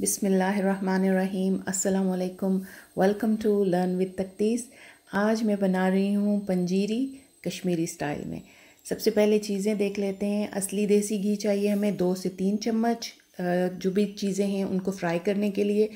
बिसमीम् अल्लाम welcome to learn with तकतीस आज मैं बना रही हूँ पंजीरी कश्मीरी स्टाइल में सबसे पहले चीज़ें देख लेते हैं असली देसी घी चाहिए हमें दो से तीन चम्मच जो भी चीज़ें हैं उनको फ्राई करने के लिए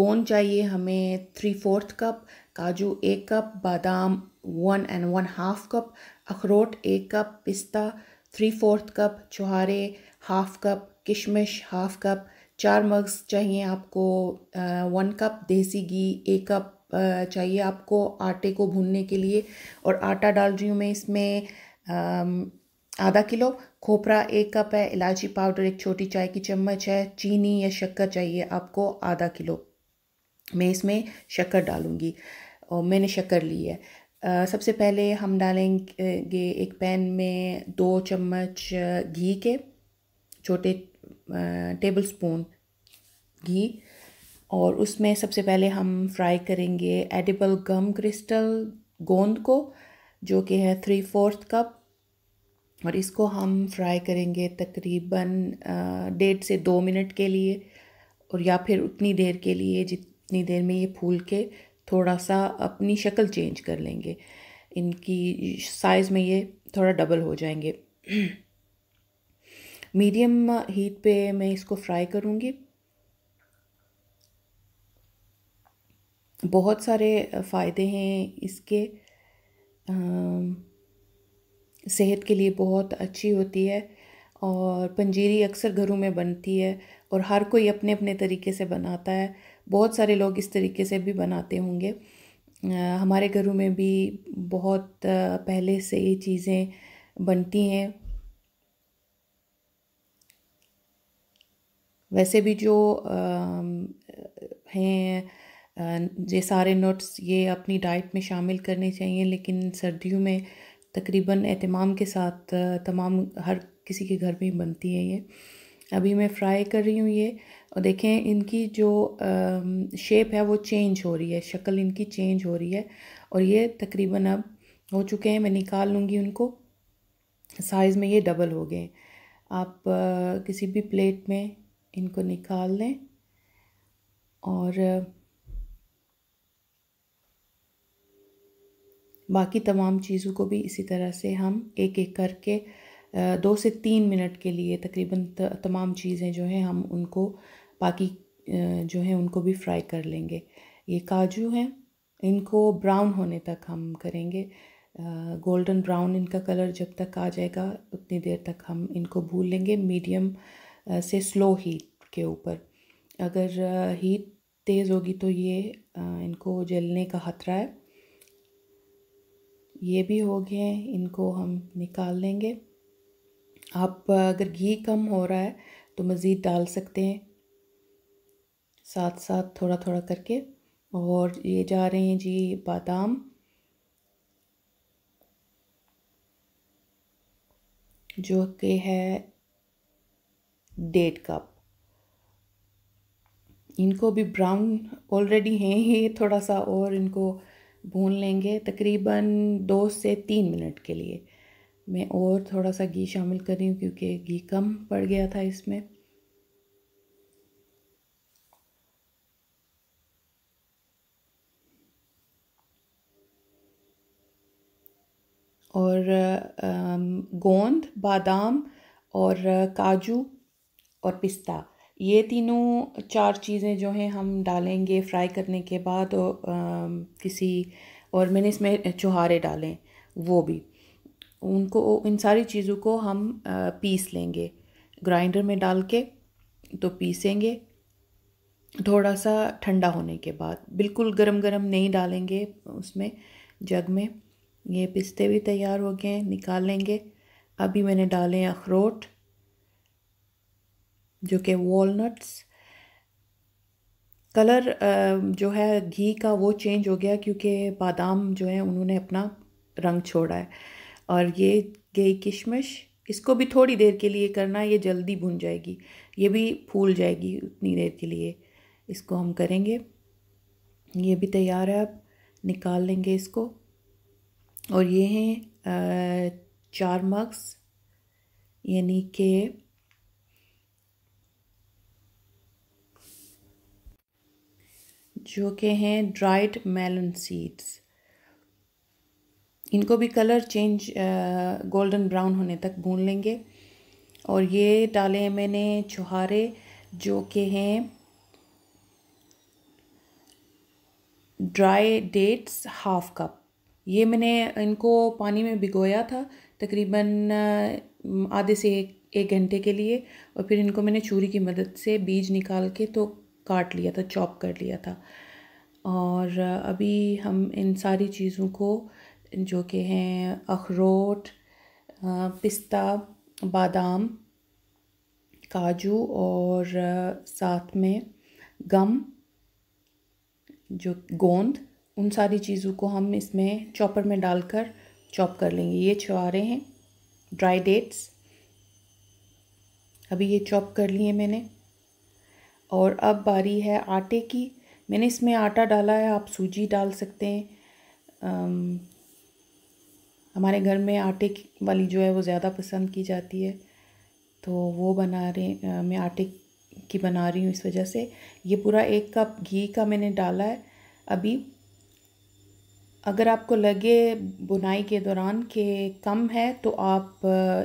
गोंद चाहिए हमें थ्री फोर्थ कप काजू एक कप बादाम one and one half cup अखरोट एक कप पिस्ता थ्री फोर्थ कप छुहारे हाफ कप किशमिश हाफ कप चार मग्स चाहिए आपको वन कप देसी घी एक कप चाहिए आपको आटे को भूनने के लिए और आटा डाल रही हूँ मैं इसमें आधा किलो खोपरा एक कप है इलायची पाउडर एक छोटी चाय की चम्मच है चीनी या शक्कर चाहिए आपको आधा किलो मैं इसमें शक्कर डालूँगी और मैंने शक्कर ली है सबसे पहले हम डालेंगे एक पैन में दो चम्मच घी के छोटे टेबल स्पून घी और उसमें सबसे पहले हम फ्राई करेंगे एडिबल गम क्रिस्टल गोंद को जो कि है थ्री फोर्थ कप और इसको हम फ्राई करेंगे तकरीबन डेढ़ से दो मिनट के लिए और या फिर उतनी देर के लिए जितनी देर में ये फूल के थोड़ा सा अपनी शक्ल चेंज कर लेंगे इनकी साइज़ में ये थोड़ा डबल हो जाएंगे मीडियम हीट पे मैं इसको फ्राई करूँगी बहुत सारे फ़ायदे हैं इसके सेहत के लिए बहुत अच्छी होती है और पंजीरी अक्सर घरों में बनती है और हर कोई अपने अपने तरीके से बनाता है बहुत सारे लोग इस तरीके से भी बनाते होंगे हमारे घरों में भी बहुत पहले से ये चीज़ें बनती हैं वैसे भी जो हैं ये सारे नट्स ये अपनी डाइट में शामिल करने चाहिए लेकिन सर्दियों में तकरीबन एहतमाम के साथ तमाम हर किसी के घर में बनती है ये अभी मैं फ्राई कर रही हूँ ये और देखें इनकी जो शेप है वो चेंज हो रही है शक्ल इनकी चेंज हो रही है और ये तकरीबन अब हो चुके हैं मैं निकाल लूँगी उनको साइज़ में ये डबल हो गए आप किसी भी प्लेट में इनको निकाल लें और बाकी तमाम चीज़ों को भी इसी तरह से हम एक एक करके दो से तीन मिनट के लिए तकरीबन तमाम चीज़ें जो हैं हम उनको बाकी जो हैं उनको भी फ्राई कर लेंगे ये काजू हैं इनको ब्राउन होने तक हम करेंगे गोल्डन ब्राउन इनका कलर जब तक आ जाएगा उतनी देर तक हम इनको भूल लेंगे मीडियम से स्लो हीट के ऊपर अगर हीट तेज़ होगी तो ये इनको जलने का ख़तरा है ये भी हो गए हैं इनको हम निकाल लेंगे आप अगर घी कम हो रहा है तो मज़ीद डाल सकते हैं साथ साथ थोड़ा थोड़ा करके और ये जा रहे हैं जी बादाम जो कि है डेढ़ कप इनको भी ब्राउन ऑलरेडी हैं ही थोड़ा सा और इनको भून लेंगे तकरीबन दो से तीन मिनट के लिए मैं और थोड़ा सा घी शामिल कर रही हूँ क्योंकि घी कम पड़ गया था इसमें और गोंद बादाम और काजू और पिस्ता ये तीनों चार चीज़ें जो हैं हम डालेंगे फ्राई करने के बाद और किसी और मैंने इसमें चुहारे डालें वो भी उनको इन सारी चीज़ों को हम पीस लेंगे ग्राइंडर में डाल के तो पीसेंगे थोड़ा सा ठंडा होने के बाद बिल्कुल गरम गरम नहीं डालेंगे उसमें जग में ये पिस्ते भी तैयार हो गए निकाल लेंगे अभी मैंने डाले अखरोट जो कि वॉलट्स कलर जो है घी का वो चेंज हो गया क्योंकि बादाम जो है उन्होंने अपना रंग छोड़ा है और ये गई किशमिश इसको भी थोड़ी देर के लिए करना ये जल्दी भुन जाएगी ये भी फूल जाएगी उतनी देर के लिए इसको हम करेंगे ये भी तैयार है अब निकाल लेंगे इसको और ये हैं चार मग्स यानी कि जो के हैं ड्राइड मेलन सीड्स इनको भी कलर चेंज गोल्डन ब्राउन होने तक भून लेंगे और ये डाले मैंने छुहारे जो के हैं ड्राई डेट्स हाफ कप ये मैंने इनको पानी में भिगोया था तकरीबन आधे से एक एक घंटे के लिए और फिर इनको मैंने चूरी की मदद से बीज निकाल के तो काट लिया था चॉप कर लिया था और अभी हम इन सारी चीज़ों को जो कि हैं अखरोट पिस्ता बादाम काजू और साथ में गम जो गोंद उन सारी चीज़ों को हम इसमें चॉपर में डालकर चॉप कर लेंगे ये छुआरे हैं ड्राई डेट्स अभी ये चॉप कर लिए मैंने और अब बारी है आटे की मैंने इसमें आटा डाला है आप सूजी डाल सकते हैं आम, हमारे घर में आटे वाली जो है वो ज़्यादा पसंद की जाती है तो वो बना रहे मैं आटे की बना रही हूँ इस वजह से ये पूरा एक कप घी का मैंने डाला है अभी अगर आपको लगे बुनाई के दौरान कि कम है तो आप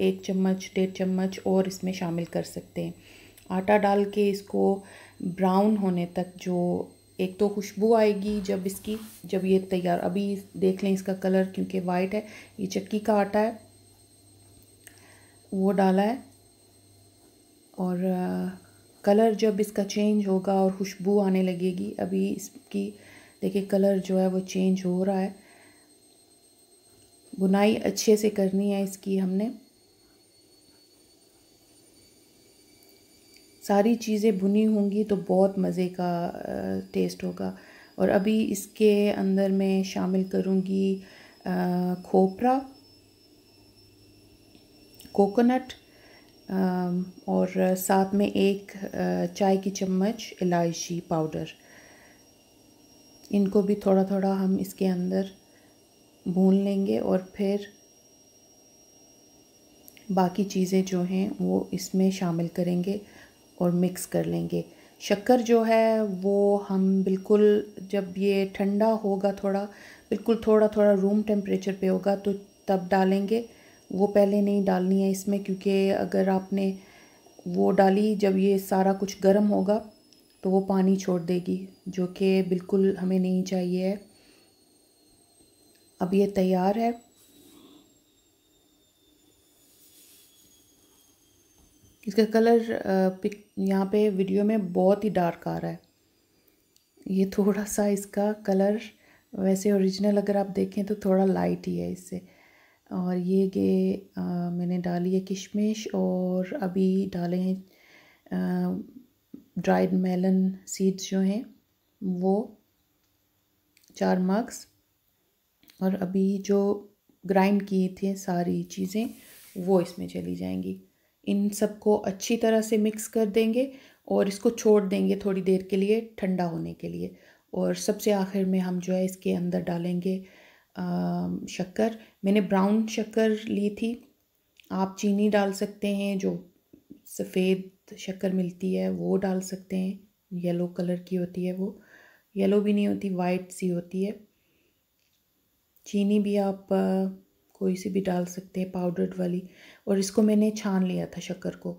एक चम्मच डेढ़ चम्मच और इसमें शामिल कर सकते हैं आटा डाल के इसको ब्राउन होने तक जो एक तो खुशबू आएगी जब इसकी जब ये तैयार अभी देख लें इसका कलर क्योंकि वाइट है ये चक्की का आटा है वो डाला है और कलर जब इसका चेंज होगा और खुशबू आने लगेगी अभी इसकी देखिए कलर जो है वो चेंज हो रहा है बुनाई अच्छे से करनी है इसकी हमने सारी चीज़ें भुनी होंगी तो बहुत मज़े का टेस्ट होगा और अभी इसके अंदर मैं शामिल करूँगी खोपरा कोकोनट और साथ में एक चाय की चम्मच इलायची पाउडर इनको भी थोड़ा थोड़ा हम इसके अंदर भून लेंगे और फिर बाकी चीज़ें जो हैं वो इसमें शामिल करेंगे और मिक्स कर लेंगे शक्कर जो है वो हम बिल्कुल जब ये ठंडा होगा थोड़ा बिल्कुल थोड़ा थोड़ा रूम टेम्परेचर पे होगा तो तब डालेंगे वो पहले नहीं डालनी है इसमें क्योंकि अगर आपने वो डाली जब ये सारा कुछ गर्म होगा तो वो पानी छोड़ देगी जो कि बिल्कुल हमें नहीं चाहिए है अब ये तैयार है इसका कलर पिक यहाँ पे वीडियो में बहुत ही डार्क आ रहा है ये थोड़ा सा इसका कलर वैसे ओरिजिनल अगर आप देखें तो थोड़ा लाइट ही है इससे और ये गे आ, मैंने डाली है किशमिश और अभी डाले हैं ड्राइड मेलन सीड्स जो हैं वो चार मार्क्स और अभी जो ग्राइंड किए थे सारी चीज़ें वो इसमें चली जाएंगी इन सबको अच्छी तरह से मिक्स कर देंगे और इसको छोड़ देंगे थोड़ी देर के लिए ठंडा होने के लिए और सबसे आखिर में हम जो है इसके अंदर डालेंगे शक्कर मैंने ब्राउन शक्कर ली थी आप चीनी डाल सकते हैं जो सफ़ेद शक्कर मिलती है वो डाल सकते हैं येलो कलर की होती है वो येलो भी नहीं होती वाइट सी होती है चीनी भी आप कोई सी भी डाल सकते हैं पाउडर्ड वाली और इसको मैंने छान लिया था शक्कर को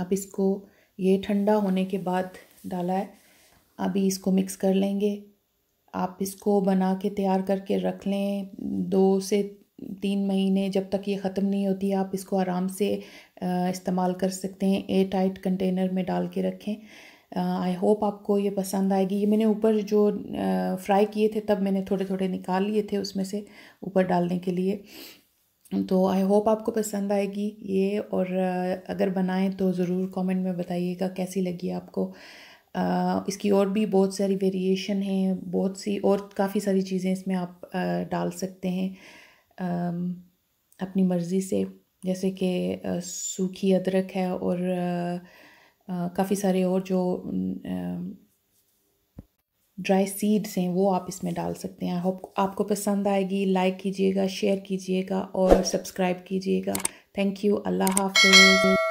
अब इसको ये ठंडा होने के बाद डाला है अभी इसको मिक्स कर लेंगे आप इसको बना के तैयार करके रख लें दो से तीन महीने जब तक ये ख़त्म नहीं होती आप इसको आराम से इस्तेमाल कर सकते हैं एयर टाइट कंटेनर में डाल के रखें आई uh, होप आपको ये पसंद आएगी ये मैंने ऊपर जो फ्राई uh, किए थे तब मैंने थोड़े थोड़े निकाल लिए थे उसमें से ऊपर डालने के लिए तो आई होप आपको पसंद आएगी ये और uh, अगर बनाएं तो ज़रूर कमेंट में बताइएगा कैसी लगी आपको इसकी और भी बहुत सारी वेरिएशन हैं बहुत सी और काफ़ी सारी चीज़ें इसमें आप डाल सकते हैं um, अपनी मर्ज़ी से जैसे कि सूखी अदरक है और काफ़ी सारे और जो ड्राई सीड्स हैं वो आप इसमें डाल सकते हैं होप आपको पसंद आएगी लाइक कीजिएगा शेयर कीजिएगा और सब्सक्राइब कीजिएगा थैंक यू अल्लाह हाफिज़